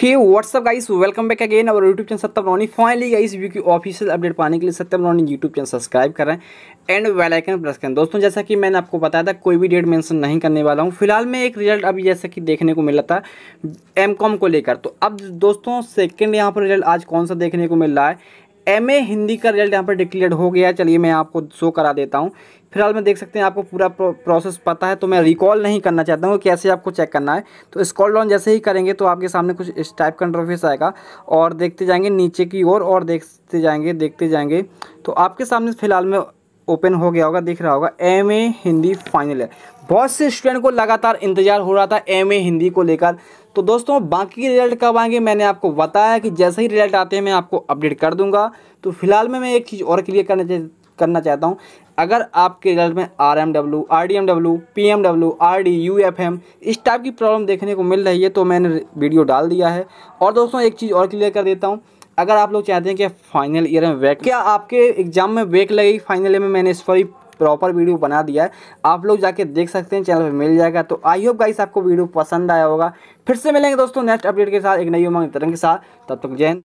ही what's up guys welcome back again और YouTube channel Satyam Roni finally guys view की official update पाने के लिए Satyam Roni YouTube channel subscribe करें एंड वेल आइकन प्रेस करें दोस्तों जैसा कि मैंने आपको बताया था कोई भी डेट मेंशन नहीं करने वाला हूं फिलहाल मैं एक रिजल्ट अभी जैसा कि देखने को मिला था एम को लेकर तो अब दोस्तों सेकेंड यहाँ पर रिजल्ट आज कौन सा देखने को मिल रहा है एम हिंदी का रिजल्ट यहाँ पर डिक्लेयर हो गया चलिए मैं आपको शो करा देता हूँ फिलहाल में देख सकते हैं आपको पूरा प्रोसेस पता है तो मैं रिकॉल नहीं करना चाहता हूँ कैसे आपको चेक करना है तो स्कॉल डाउन जैसे ही करेंगे तो आपके सामने कुछ इस टाइप का इंटरफेस आएगा और देखते जाएंगे नीचे की ओर और, और देखते जाएंगे देखते जाएंगे तो आपके सामने फिलहाल में ओपन हो गया होगा दिख रहा होगा एम ए हिंदी फाइनल है बहुत से स्टूडेंट को लगातार इंतजार हो रहा था एम ए हिंदी को लेकर तो दोस्तों बाकी रिजल्ट कब आएंगे मैंने आपको बताया कि जैसे ही रिजल्ट आते हैं मैं आपको अपडेट कर दूंगा तो फिलहाल में मैं एक चीज़ और क्लियर करना करना चाहता हूँ अगर आपके रिजल्ट में R M W R D M W P M W R D U F M इस टाइप की प्रॉब्लम देखने को मिल रही है तो मैंने वीडियो डाल दिया है और दोस्तों एक चीज़ और क्लियर कर देता हूँ अगर आप लोग चाहते हैं कि फाइनल ईयर में वेक क्या आपके एग्जाम में वेक लगेगी फाइनल ईयर में मैंने इस पर प्रॉपर वीडियो बना दिया है आप लोग जाके देख सकते हैं चैनल पे मिल जाएगा तो आई होप गाइस आपको वीडियो पसंद आया होगा फिर से मिलेंगे दोस्तों नेक्स्ट अपडेट के साथ एक नई उमंग तरंग के साथ तब तक जैन